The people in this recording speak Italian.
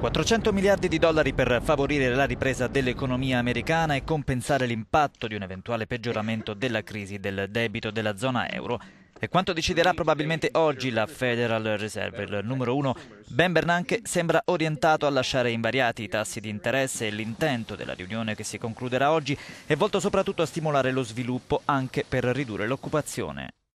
400 miliardi di dollari per favorire la ripresa dell'economia americana e compensare l'impatto di un eventuale peggioramento della crisi del debito della zona euro. E quanto deciderà probabilmente oggi la Federal Reserve, il numero uno, Ben Bernanke sembra orientato a lasciare invariati i tassi di interesse e l'intento della riunione che si concluderà oggi è volto soprattutto a stimolare lo sviluppo anche per ridurre l'occupazione.